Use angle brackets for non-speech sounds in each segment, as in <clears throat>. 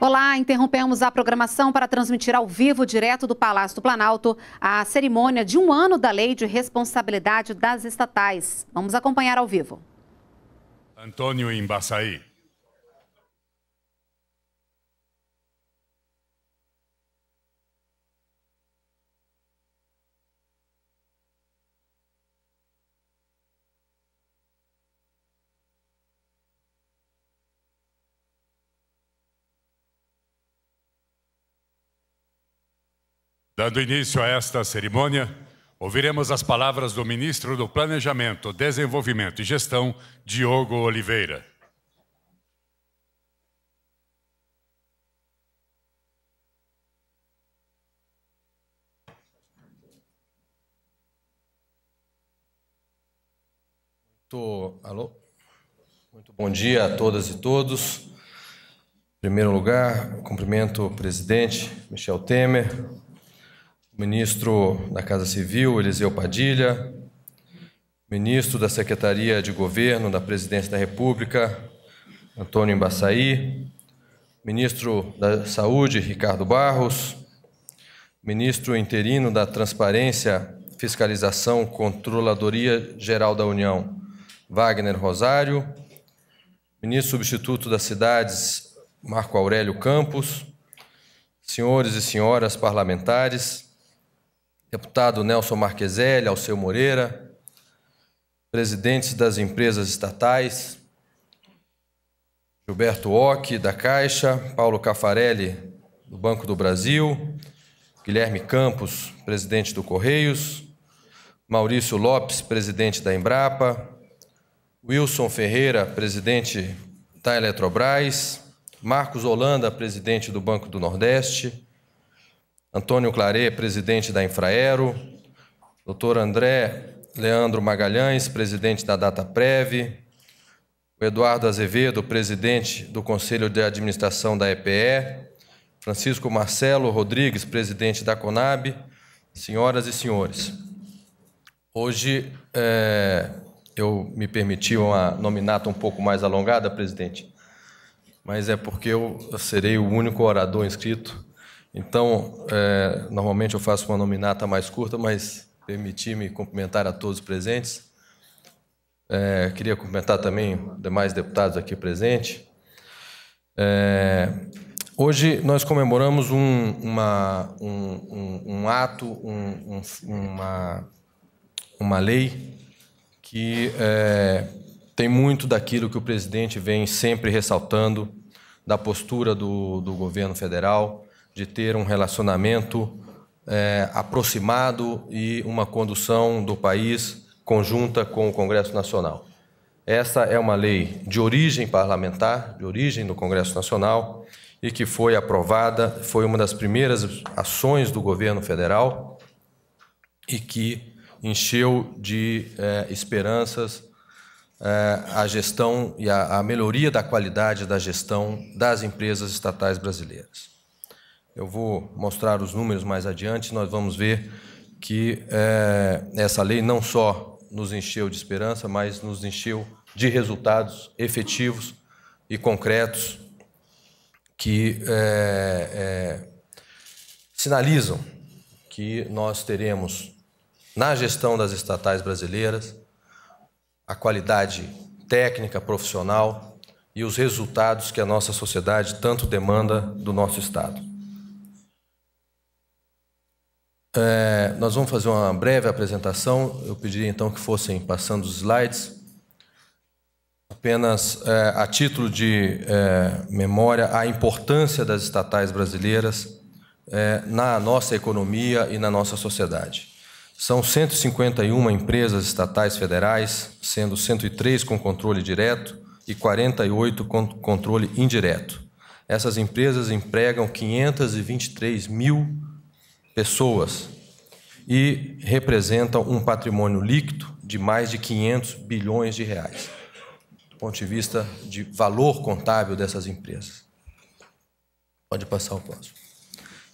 Olá, interrompemos a programação para transmitir ao vivo, direto do Palácio do Planalto, a cerimônia de um ano da Lei de Responsabilidade das Estatais. Vamos acompanhar ao vivo. Antônio Embaçaí. Dando início a esta cerimônia, ouviremos as palavras do ministro do Planejamento, Desenvolvimento e Gestão, Diogo Oliveira. Muito, alô? Muito bom dia a todas e todos. Em primeiro lugar, cumprimento o presidente Michel Temer, ministro da Casa Civil, Eliseu Padilha, ministro da Secretaria de Governo da Presidência da República, Antônio Embaçaí, ministro da Saúde, Ricardo Barros, ministro interino da Transparência, Fiscalização, Controladoria Geral da União, Wagner Rosário, ministro substituto das Cidades, Marco Aurélio Campos, senhores e senhoras parlamentares, deputado Nelson Marqueselli, Alceu Moreira, presidentes das empresas estatais, Gilberto Ock, da Caixa, Paulo Cafarelli, do Banco do Brasil, Guilherme Campos, presidente do Correios, Maurício Lopes, presidente da Embrapa, Wilson Ferreira, presidente da Eletrobras, Marcos Holanda, presidente do Banco do Nordeste, Antônio Claret, presidente da Infraero, doutor André Leandro Magalhães, presidente da DataPrev, o Eduardo Azevedo, presidente do Conselho de Administração da EPE, Francisco Marcelo Rodrigues, presidente da Conab, senhoras e senhores. Hoje é, eu me permiti uma nominata um pouco mais alongada, presidente, mas é porque eu serei o único orador inscrito então, é, normalmente eu faço uma nominata mais curta, mas permiti-me cumprimentar a todos presentes. É, queria cumprimentar também demais deputados aqui presentes. É, hoje nós comemoramos um, uma, um, um, um ato, uma, uma lei que é, tem muito daquilo que o presidente vem sempre ressaltando da postura do, do governo federal de ter um relacionamento é, aproximado e uma condução do país conjunta com o Congresso Nacional. Essa é uma lei de origem parlamentar, de origem do Congresso Nacional, e que foi aprovada, foi uma das primeiras ações do governo federal e que encheu de é, esperanças é, a gestão e a, a melhoria da qualidade da gestão das empresas estatais brasileiras. Eu vou mostrar os números mais adiante, nós vamos ver que é, essa lei não só nos encheu de esperança, mas nos encheu de resultados efetivos e concretos que é, é, sinalizam que nós teremos na gestão das estatais brasileiras a qualidade técnica, profissional e os resultados que a nossa sociedade tanto demanda do nosso Estado. É, nós vamos fazer uma breve apresentação. Eu pedi então que fossem passando os slides. Apenas é, a título de é, memória, a importância das estatais brasileiras é, na nossa economia e na nossa sociedade. São 151 empresas estatais federais, sendo 103 com controle direto e 48 com controle indireto. Essas empresas empregam 523 mil pessoas pessoas e representam um patrimônio líquido de mais de 500 bilhões de reais, do ponto de vista de valor contábil dessas empresas. Pode passar o próximo.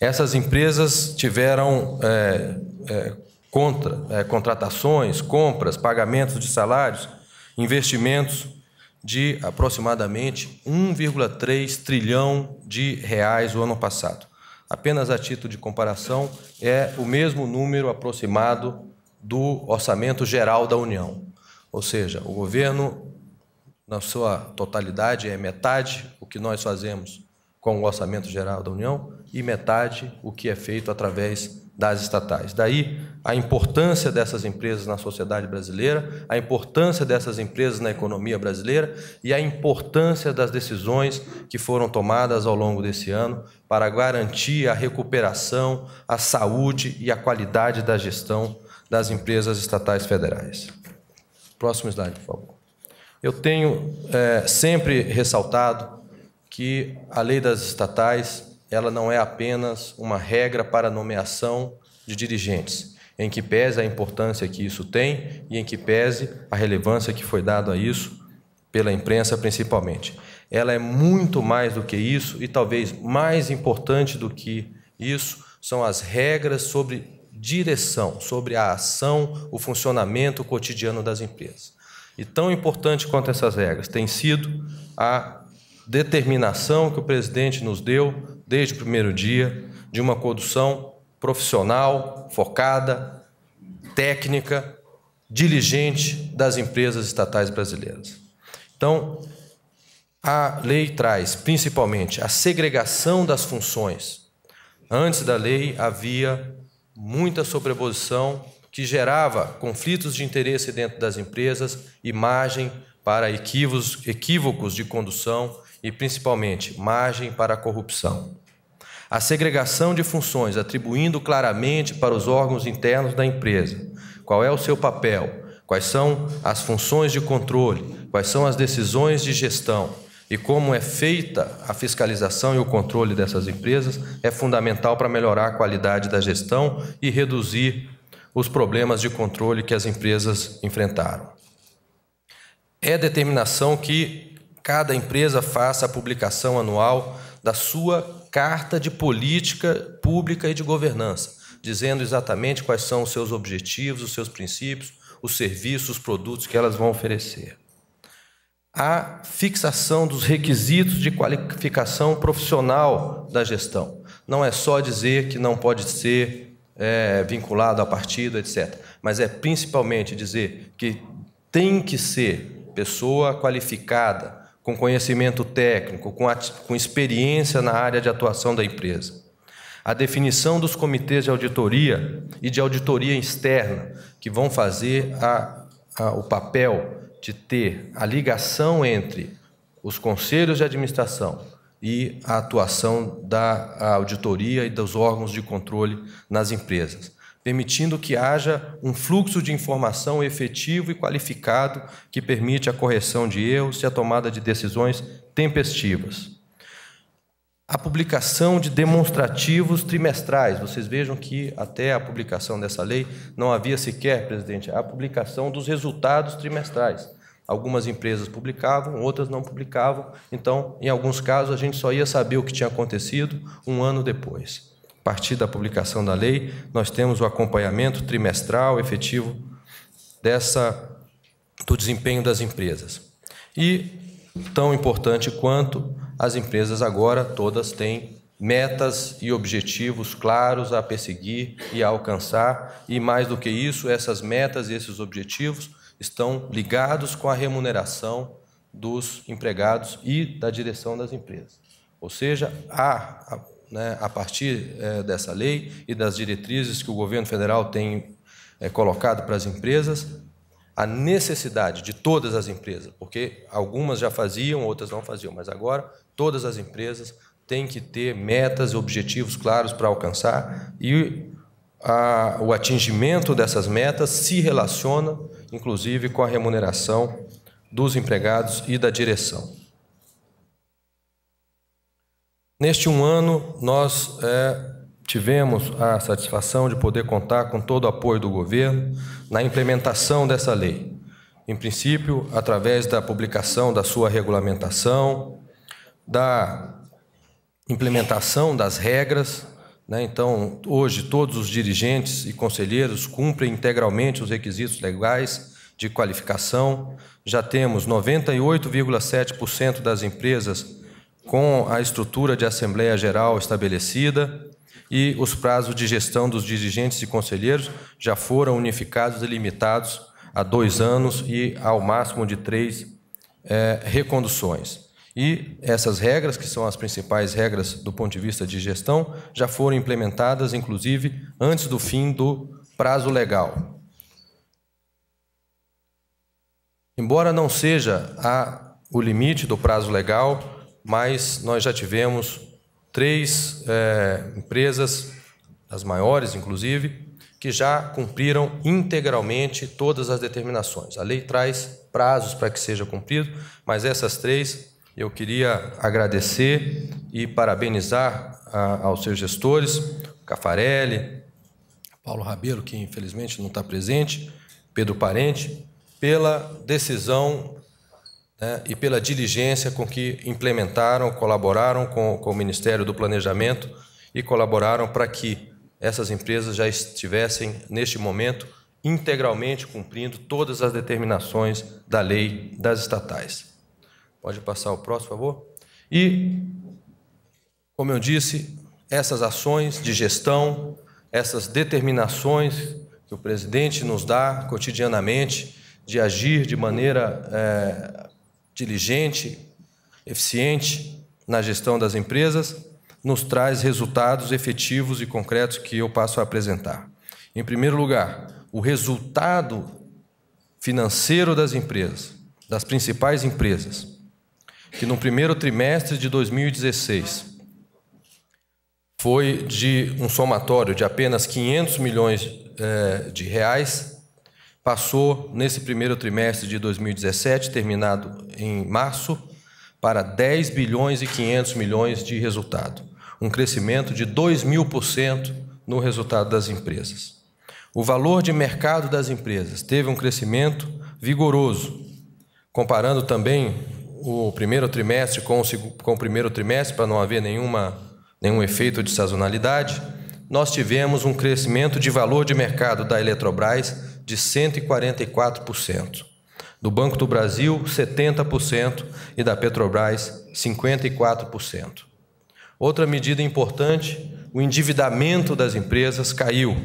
Essas empresas tiveram é, é, contra, é, contratações, compras, pagamentos de salários, investimentos de aproximadamente 1,3 trilhão de reais o ano passado apenas a título de comparação, é o mesmo número aproximado do orçamento geral da União. Ou seja, o governo, na sua totalidade, é metade o que nós fazemos com o orçamento geral da União e metade o que é feito através das estatais. Daí a importância dessas empresas na sociedade brasileira, a importância dessas empresas na economia brasileira e a importância das decisões que foram tomadas ao longo desse ano para garantir a recuperação, a saúde e a qualidade da gestão das empresas estatais federais. Próximo slide, por favor. Eu tenho é, sempre ressaltado que a lei das estatais ela não é apenas uma regra para nomeação de dirigentes, em que pese a importância que isso tem e em que pese a relevância que foi dada a isso pela imprensa principalmente. Ela é muito mais do que isso e talvez mais importante do que isso são as regras sobre direção, sobre a ação, o funcionamento cotidiano das empresas. E tão importante quanto essas regras tem sido a determinação que o presidente nos deu desde o primeiro dia, de uma condução profissional, focada, técnica, diligente das empresas estatais brasileiras. Então, a lei traz principalmente a segregação das funções. Antes da lei havia muita sobreposição que gerava conflitos de interesse dentro das empresas, imagem para equívocos, equívocos de condução e, principalmente, margem para a corrupção. A segregação de funções, atribuindo claramente para os órgãos internos da empresa qual é o seu papel, quais são as funções de controle, quais são as decisões de gestão e como é feita a fiscalização e o controle dessas empresas, é fundamental para melhorar a qualidade da gestão e reduzir os problemas de controle que as empresas enfrentaram. É determinação que Cada empresa faça a publicação anual da sua carta de política pública e de governança, dizendo exatamente quais são os seus objetivos, os seus princípios, os serviços, os produtos que elas vão oferecer. A fixação dos requisitos de qualificação profissional da gestão. Não é só dizer que não pode ser é, vinculado a partido, etc. Mas é principalmente dizer que tem que ser pessoa qualificada, com conhecimento técnico, com, com experiência na área de atuação da empresa. A definição dos comitês de auditoria e de auditoria externa, que vão fazer a, a, o papel de ter a ligação entre os conselhos de administração e a atuação da auditoria e dos órgãos de controle nas empresas permitindo que haja um fluxo de informação efetivo e qualificado que permite a correção de erros e a tomada de decisões tempestivas. A publicação de demonstrativos trimestrais. Vocês vejam que até a publicação dessa lei não havia sequer, presidente, a publicação dos resultados trimestrais. Algumas empresas publicavam, outras não publicavam. Então, em alguns casos, a gente só ia saber o que tinha acontecido um ano depois partir da publicação da lei, nós temos o acompanhamento trimestral efetivo dessa do desempenho das empresas. E tão importante quanto as empresas agora todas têm metas e objetivos claros a perseguir e a alcançar, e mais do que isso, essas metas e esses objetivos estão ligados com a remuneração dos empregados e da direção das empresas. Ou seja, há né, a partir é, dessa lei e das diretrizes que o governo federal tem é, colocado para as empresas, a necessidade de todas as empresas, porque algumas já faziam, outras não faziam, mas agora todas as empresas têm que ter metas e objetivos claros para alcançar e a, o atingimento dessas metas se relaciona, inclusive, com a remuneração dos empregados e da direção. Neste um ano, nós é, tivemos a satisfação de poder contar com todo o apoio do governo na implementação dessa lei. Em princípio, através da publicação da sua regulamentação, da implementação das regras. Né? Então, hoje, todos os dirigentes e conselheiros cumprem integralmente os requisitos legais de qualificação. Já temos 98,7% das empresas com a estrutura de Assembleia Geral estabelecida e os prazos de gestão dos dirigentes e conselheiros já foram unificados e limitados a dois anos e ao máximo de três é, reconduções. E essas regras, que são as principais regras do ponto de vista de gestão, já foram implementadas, inclusive, antes do fim do prazo legal. Embora não seja a, o limite do prazo legal, mas nós já tivemos três é, empresas, as maiores inclusive, que já cumpriram integralmente todas as determinações. A lei traz prazos para que seja cumprido, mas essas três eu queria agradecer e parabenizar a, aos seus gestores, Cafarelli, Paulo Rabelo, que infelizmente não está presente, Pedro Parente, pela decisão né, e pela diligência com que implementaram, colaboraram com, com o Ministério do Planejamento e colaboraram para que essas empresas já estivessem, neste momento, integralmente cumprindo todas as determinações da lei das estatais. Pode passar o próximo, por favor? E, como eu disse, essas ações de gestão, essas determinações que o presidente nos dá cotidianamente de agir de maneira é, diligente, eficiente na gestão das empresas, nos traz resultados efetivos e concretos que eu passo a apresentar. Em primeiro lugar, o resultado financeiro das empresas, das principais empresas, que no primeiro trimestre de 2016 foi de um somatório de apenas 500 milhões eh, de reais passou nesse primeiro trimestre de 2017, terminado em março, para 10 bilhões e 500 milhões de resultado, um crescimento de 2 mil por cento no resultado das empresas. O valor de mercado das empresas teve um crescimento vigoroso, comparando também o primeiro trimestre com o, com o primeiro trimestre, para não haver nenhuma, nenhum efeito de sazonalidade, nós tivemos um crescimento de valor de mercado da Eletrobras de 144%, do Banco do Brasil, 70% e da Petrobras, 54%. Outra medida importante, o endividamento das empresas caiu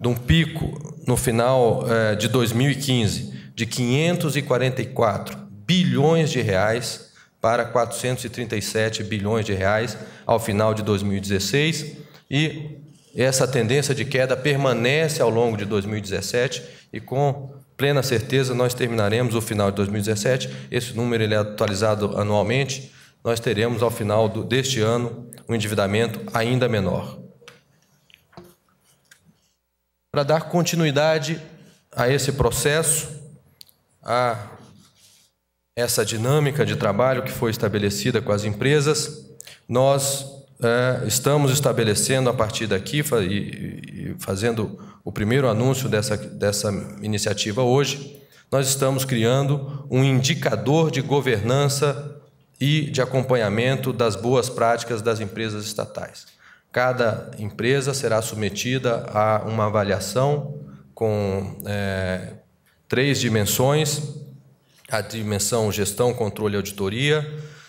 de um pico no final eh, de 2015 de 544 bilhões de reais para 437 bilhões de reais ao final de 2016 e essa tendência de queda permanece ao longo de 2017 e com plena certeza nós terminaremos o final de 2017. Esse número ele é atualizado anualmente. Nós teremos ao final do, deste ano um endividamento ainda menor. Para dar continuidade a esse processo, a essa dinâmica de trabalho que foi estabelecida com as empresas, nós é, estamos estabelecendo a partir daqui e, e fazendo o primeiro anúncio dessa, dessa iniciativa hoje, nós estamos criando um indicador de governança e de acompanhamento das boas práticas das empresas estatais. Cada empresa será submetida a uma avaliação com é, três dimensões: a dimensão gestão, controle e auditoria,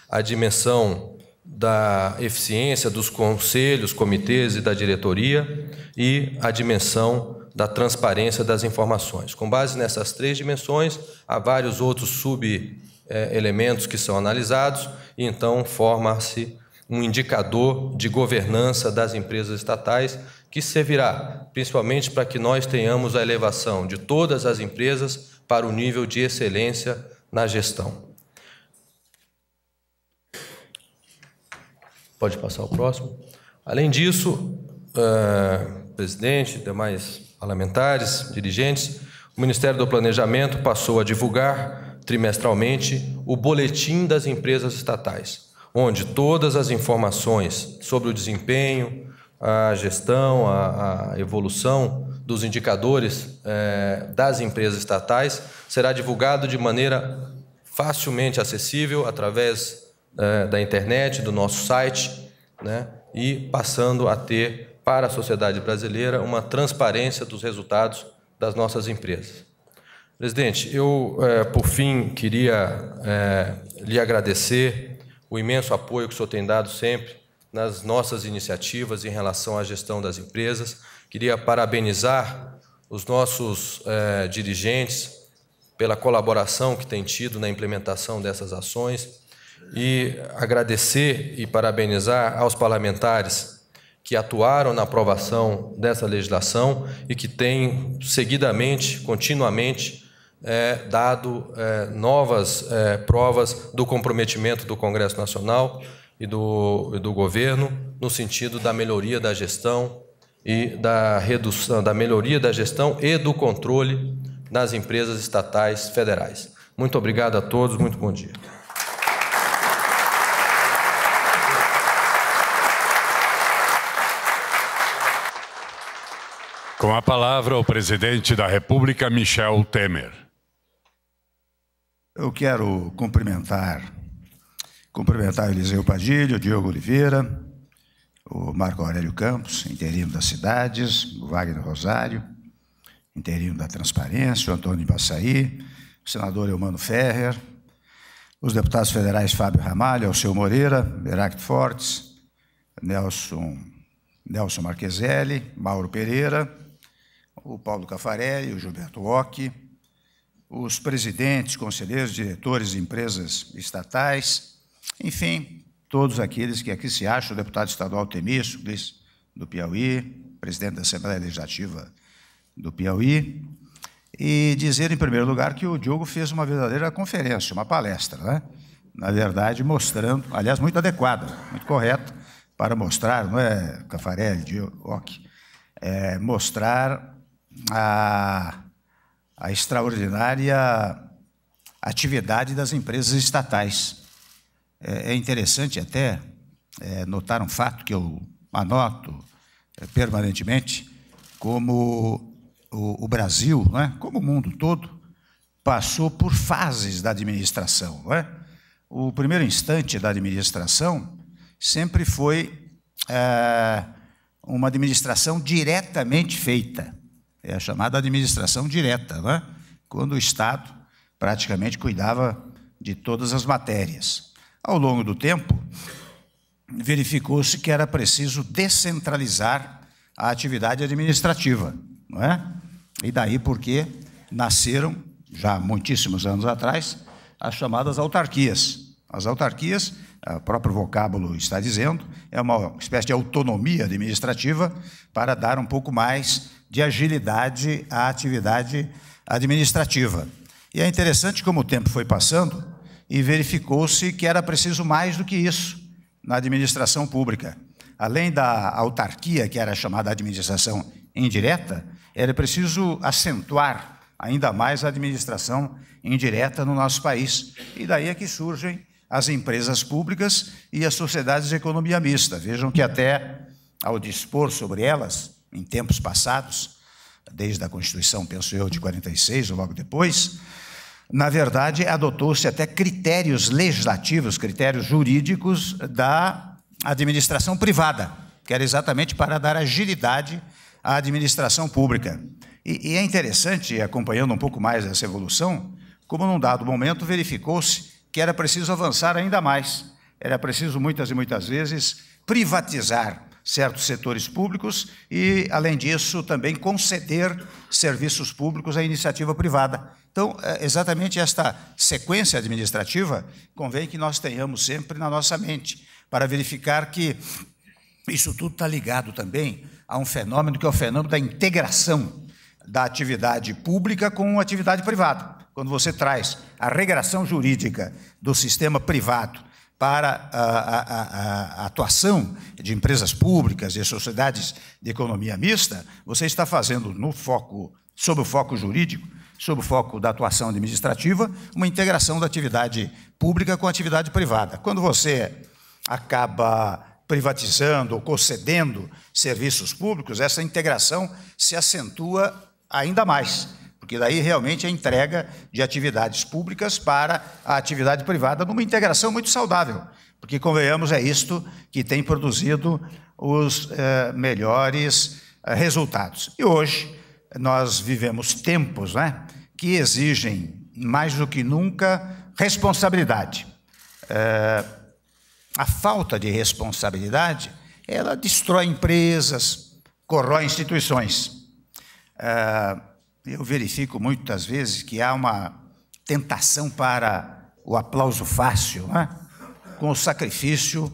a dimensão da eficiência dos conselhos, comitês e da diretoria e a dimensão da transparência das informações. Com base nessas três dimensões, há vários outros sub-elementos que são analisados e então forma-se um indicador de governança das empresas estatais que servirá principalmente para que nós tenhamos a elevação de todas as empresas para o nível de excelência na gestão. Pode passar o próximo. Além disso, uh, presidente, demais parlamentares, dirigentes, o Ministério do Planejamento passou a divulgar trimestralmente o Boletim das Empresas Estatais, onde todas as informações sobre o desempenho, a gestão, a, a evolução dos indicadores é, das empresas estatais será divulgado de maneira facilmente acessível através da, é, da internet, do nosso site, né? e passando a ter para a sociedade brasileira uma transparência dos resultados das nossas empresas. Presidente, eu, é, por fim, queria é, lhe agradecer o imenso apoio que o senhor tem dado sempre nas nossas iniciativas em relação à gestão das empresas. Queria parabenizar os nossos é, dirigentes pela colaboração que têm tido na implementação dessas ações e agradecer e parabenizar aos parlamentares que atuaram na aprovação dessa legislação e que têm seguidamente, continuamente, é, dado é, novas é, provas do comprometimento do Congresso Nacional e do, e do governo no sentido da melhoria da gestão e da redução da melhoria da gestão e do controle nas empresas estatais federais. Muito obrigado a todos, muito bom dia. Com a palavra, o presidente da República, Michel Temer. Eu quero cumprimentar, cumprimentar Eliseu Padilha, Diogo Oliveira, o Marco Aurélio Campos, interino das cidades, o Wagner Rosário, interino da Transparência, o Antônio Passaí, o senador Eumano Ferrer, os deputados federais Fábio Ramalho, Alceu Moreira, Heracto Fortes, Nelson, Nelson Marqueselli, Mauro Pereira, o Paulo Cafarelli, o Gilberto Ock, os presidentes, conselheiros, diretores de empresas estatais, enfim, todos aqueles que aqui se acham, o deputado estadual Temístocles, do Piauí, presidente da Assembleia Legislativa do Piauí, e dizer, em primeiro lugar, que o Diogo fez uma verdadeira conferência, uma palestra, né? na verdade, mostrando, aliás, muito adequada, muito correta, para mostrar, não é, Cafarelli, Diogo, Ock, é, mostrar a, a extraordinária atividade das empresas estatais. É, é interessante até é, notar um fato que eu anoto é, permanentemente, como o, o Brasil, né, como o mundo todo, passou por fases da administração. Né? O primeiro instante da administração sempre foi é, uma administração diretamente feita é a chamada administração direta, né? quando o Estado praticamente cuidava de todas as matérias. Ao longo do tempo, verificou-se que era preciso descentralizar a atividade administrativa, não é? E daí porque nasceram, já muitíssimos anos atrás, as chamadas autarquias. As autarquias o próprio vocábulo está dizendo, é uma espécie de autonomia administrativa para dar um pouco mais de agilidade à atividade administrativa. E é interessante como o tempo foi passando e verificou-se que era preciso mais do que isso na administração pública. Além da autarquia, que era chamada administração indireta, era preciso acentuar ainda mais a administração indireta no nosso país. E daí é que surgem as empresas públicas e as sociedades de economia mista. Vejam que até ao dispor sobre elas, em tempos passados, desde a Constituição, penso eu, de 46 ou logo depois, na verdade, adotou-se até critérios legislativos, critérios jurídicos da administração privada, que era exatamente para dar agilidade à administração pública. E, e é interessante, acompanhando um pouco mais essa evolução, como num dado momento verificou-se que era preciso avançar ainda mais. Era preciso, muitas e muitas vezes, privatizar certos setores públicos e, além disso, também conceder serviços públicos à iniciativa privada. Então, é, exatamente esta sequência administrativa convém que nós tenhamos sempre na nossa mente, para verificar que isso tudo está ligado também a um fenômeno que é o fenômeno da integração da atividade pública com a atividade privada quando você traz a regração jurídica do sistema privado para a, a, a, a, atuação de empresas públicas e sociedades de economia mista, você está fazendo no foco, sob o foco jurídico, sob o foco da atuação administrativa, uma integração da atividade pública com a atividade privada. Quando você acaba privatizando ou concedendo serviços públicos, essa integração se acentua ainda mais porque daí realmente é entrega de atividades públicas para a atividade privada numa integração muito saudável. Porque, convenhamos, é isto que tem produzido os eh, melhores eh, resultados. E hoje nós vivemos tempos né, que exigem, mais do que nunca, responsabilidade. Eh, a falta de responsabilidade ela destrói empresas, corrói instituições. Uh, eu verifico muitas vezes que há uma tentação para o aplauso fácil, né? com o sacrifício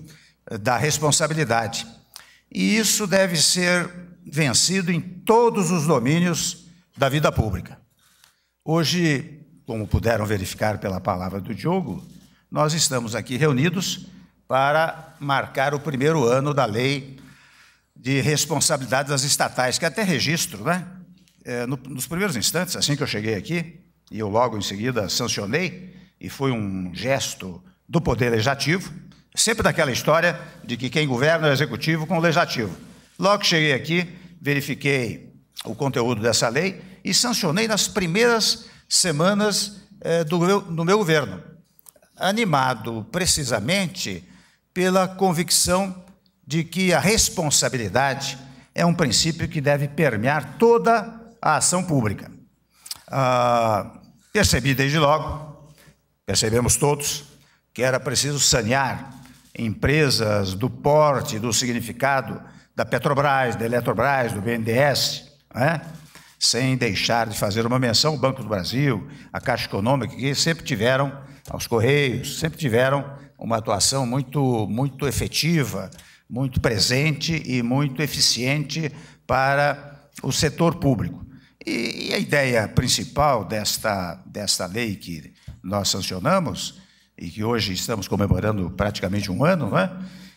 eh, da responsabilidade. E isso deve ser vencido em todos os domínios da vida pública. Hoje, como puderam verificar pela palavra do Diogo, nós estamos aqui reunidos para marcar o primeiro ano da lei de responsabilidade das estatais, que é até registro, né? é, no, nos primeiros instantes, assim que eu cheguei aqui, e eu logo em seguida sancionei, e foi um gesto do Poder Legislativo, sempre daquela história de que quem governa é o Executivo com o Legislativo. Logo que cheguei aqui, verifiquei o conteúdo dessa lei e sancionei nas primeiras semanas é, do, meu, do meu governo, animado precisamente pela convicção de que a responsabilidade é um princípio que deve permear toda a ação pública. Ah, percebi desde logo, percebemos todos, que era preciso sanear empresas do porte, do significado da Petrobras, da Eletrobras, do BNDES, né? sem deixar de fazer uma menção ao Banco do Brasil, à Caixa Econômica, que sempre tiveram, aos Correios, sempre tiveram uma atuação muito, muito efetiva, muito presente e muito eficiente para o setor público. E, e, a ideia principal desta, desta lei que nós sancionamos, e que hoje estamos comemorando praticamente um ano, é?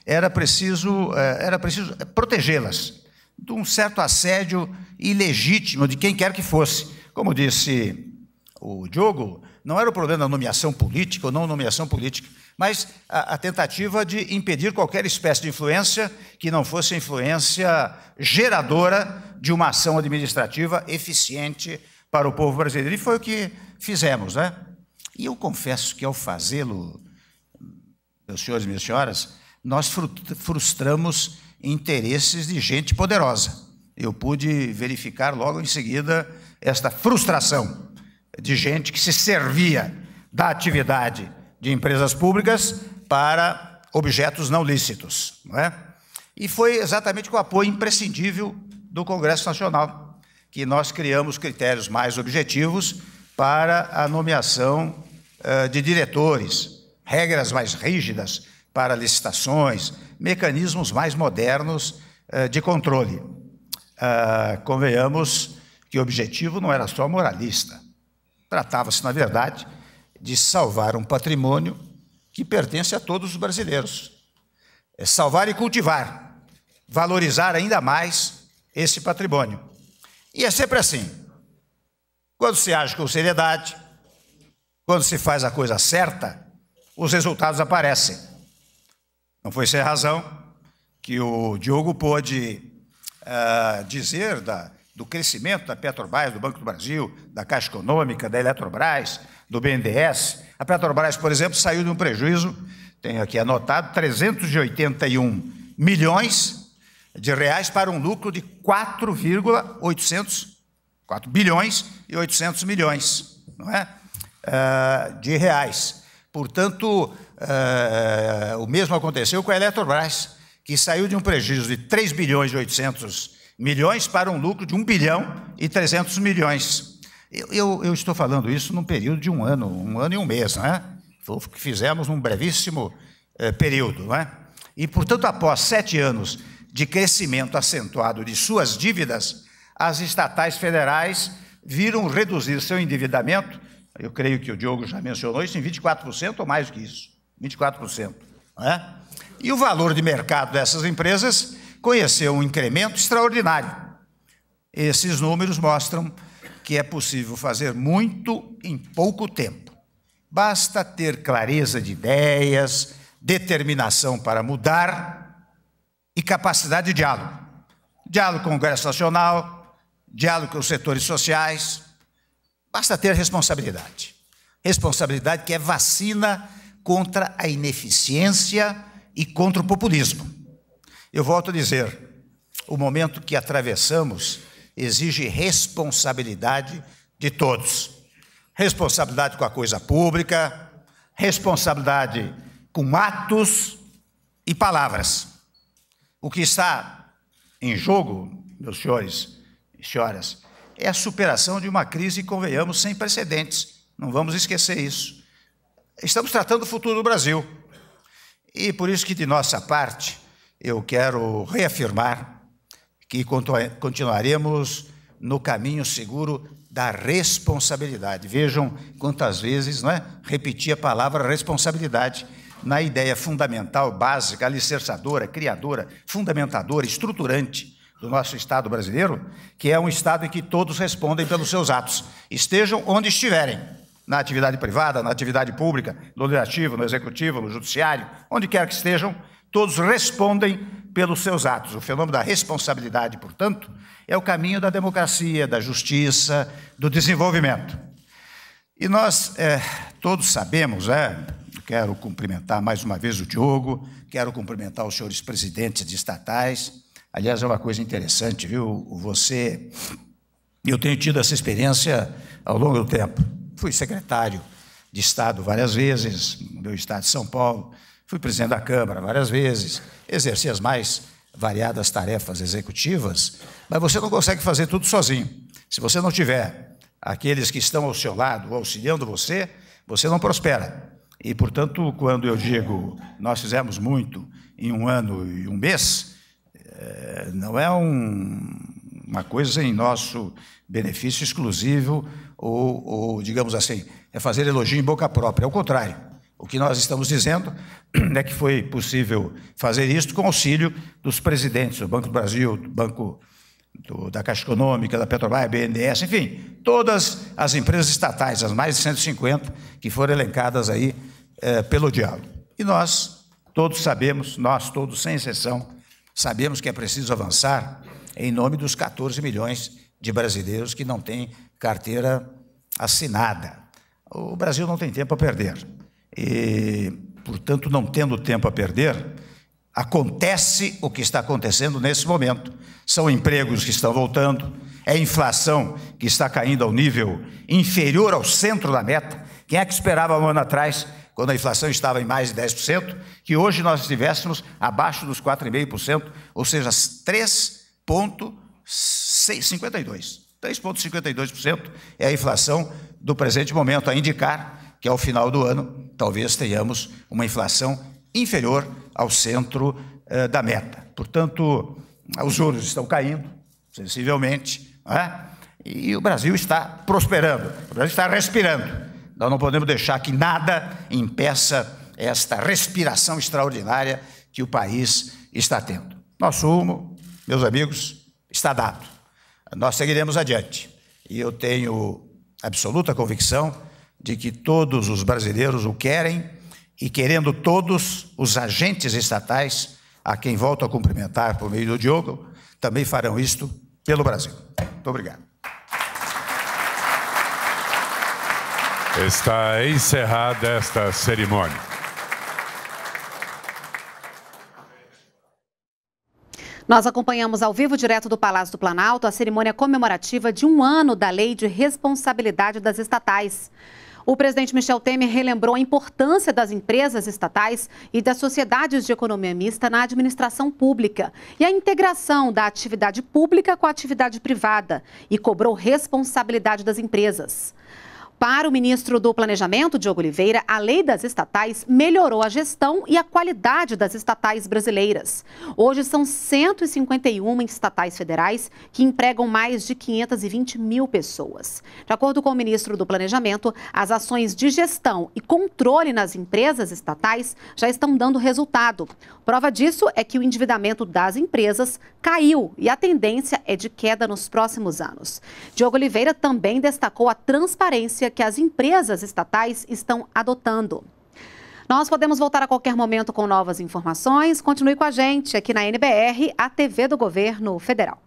era preciso, é, era preciso protegê-las de um certo assédio ilegítimo de quem quer que fosse. Como disse o Diogo, não era o problema da nomeação política ou não nomeação política mas a, a, tentativa de impedir qualquer espécie de influência que não fosse influência geradora de uma ação administrativa eficiente para o povo brasileiro. E foi o que fizemos, né? E eu confesso que ao fazê-lo, meus senhores e minhas senhoras, nós frustramos interesses de gente poderosa. Eu pude verificar logo em seguida esta frustração de gente que se servia da atividade de empresas públicas para objetos não lícitos. Não é? E foi exatamente com o apoio imprescindível do Congresso Nacional que nós criamos critérios mais objetivos para a nomeação uh, de diretores, regras mais rígidas para licitações, mecanismos mais modernos uh, de controle. Uh, convenhamos que o objetivo não era só moralista, tratava-se, na verdade, de salvar um patrimônio que pertence a todos os brasileiros. É salvar e cultivar, valorizar ainda mais esse patrimônio. E é sempre assim. Quando se age com seriedade, quando se faz a coisa certa, os resultados aparecem. Não foi sem razão que o Diogo pôde uh, dizer da, do crescimento da Petrobras, do Banco do Brasil, da Caixa Econômica, da Eletrobras, do BNDES, a Petrobras, por exemplo, saiu de um prejuízo, tenho aqui anotado, 381 milhões de reais para um lucro de 4,800, 4 bilhões e 800 milhões, não é? Uh, de reais. Portanto, uh, o mesmo aconteceu com a Eletrobras, que saiu de um prejuízo de 3 bilhões e 800 milhões para um lucro de 1 bilhão e 300 milhões. Eu, eu, eu, estou falando isso num período de um ano, um ano e um mês, né? Foi o que fizemos num brevíssimo eh, período, né? E, portanto, após sete anos de crescimento acentuado de suas dívidas, as estatais federais viram reduzir seu endividamento, eu creio que o Diogo já mencionou isso, em 24% ou mais do que isso, 24%. Né? E o valor de mercado dessas empresas conheceu um incremento extraordinário. Esses números mostram que é possível fazer muito em pouco tempo. Basta ter clareza de ideias, determinação para mudar e capacidade de diálogo. Diálogo com o Congresso Nacional, diálogo com os setores sociais. Basta ter responsabilidade. Responsabilidade que é vacina contra a ineficiência e contra o populismo. Eu volto a dizer, o momento que atravessamos exige responsabilidade de todos. Responsabilidade com a coisa pública, responsabilidade com atos e palavras. O que está em jogo, meus senhores e senhoras, é a superação de uma crise, convenhamos, sem precedentes. Não vamos esquecer isso. Estamos tratando o futuro do Brasil. E por isso que, de nossa parte, eu quero reafirmar que continuaremos no caminho seguro da responsabilidade. Vejam quantas vezes não é? repeti a palavra responsabilidade na ideia fundamental, básica, alicerçadora, criadora, fundamentadora, estruturante do nosso Estado brasileiro, que é um Estado em que todos respondem pelos seus atos, estejam onde estiverem, na atividade privada, na atividade pública, no legislativo, no executivo, no judiciário, onde quer que estejam, Todos respondem pelos seus atos. O fenômeno da responsabilidade, portanto, é o caminho da democracia, da justiça, do desenvolvimento. E nós é, todos sabemos, é. quero cumprimentar mais uma vez o Diogo, quero cumprimentar os senhores presidentes de estatais. Aliás, é uma coisa interessante, viu? Você. Eu tenho tido essa experiência ao longo do tempo. Fui secretário de Estado várias vezes, no meu estado de São Paulo, Fui presidente da Câmara várias vezes, exerci as mais variadas tarefas executivas, mas você não consegue fazer tudo sozinho. Se você não tiver aqueles que estão ao seu lado, auxiliando você, você não prospera. E, portanto, quando eu digo nós fizemos muito em um ano e um mês, eh, não é um, uma coisa em nosso benefício exclusivo ou, ou, digamos assim, é fazer elogio em boca própria. É o contrário. O que nós estamos dizendo <clears throat> é que foi possível fazer isso com auxílio dos presidentes do Banco do Brasil, do Banco do, da Caixa Econômica, da Petrobras, BNDES, enfim, todas as empresas estatais, as mais de 150 que foram elencadas aí é, pelo diálogo. E nós todos sabemos, nós todos, sem exceção, sabemos que é preciso avançar em nome dos 14 milhões de brasileiros que não têm carteira assinada. O Brasil não tem tempo a perder e, portanto, não tendo tempo a perder, acontece o que está acontecendo nesse momento. São empregos que estão voltando, é inflação que está caindo ao nível inferior ao centro da meta. Quem é que esperava um ano atrás, quando a inflação estava em mais de 10%, que hoje nós estivéssemos abaixo dos 4,5%, ou seja, 3,52%. 3,52% é a inflação do presente momento, a indicar que ao final do ano talvez tenhamos uma inflação inferior ao centro eh, da meta. Portanto, os juros estão caindo sensivelmente é? e o Brasil está prosperando, o Brasil está respirando. Nós não podemos deixar que nada impeça esta respiração extraordinária que o país está tendo. Nosso rumo, meus amigos, está dado. Nós seguiremos adiante. E eu tenho absoluta convicção de que todos os brasileiros o querem e querendo todos os agentes estatais, a quem volto a cumprimentar por meio do Diogo, também farão isto pelo Brasil. Muito obrigado. Está encerrada esta cerimônia. Nós acompanhamos ao vivo, direto do Palácio do Planalto, a cerimônia comemorativa de um ano da Lei de Responsabilidade das Estatais. O presidente Michel Temer relembrou a importância das empresas estatais e das sociedades de economia mista na administração pública e a integração da atividade pública com a atividade privada e cobrou responsabilidade das empresas. Para o ministro do Planejamento, Diogo Oliveira, a lei das estatais melhorou a gestão e a qualidade das estatais brasileiras. Hoje são 151 estatais federais que empregam mais de 520 mil pessoas. De acordo com o ministro do Planejamento, as ações de gestão e controle nas empresas estatais já estão dando resultado. Prova disso é que o endividamento das empresas caiu e a tendência é de queda nos próximos anos. Diogo Oliveira também destacou a transparência que as empresas estatais estão adotando. Nós podemos voltar a qualquer momento com novas informações. Continue com a gente aqui na NBR, a TV do Governo Federal.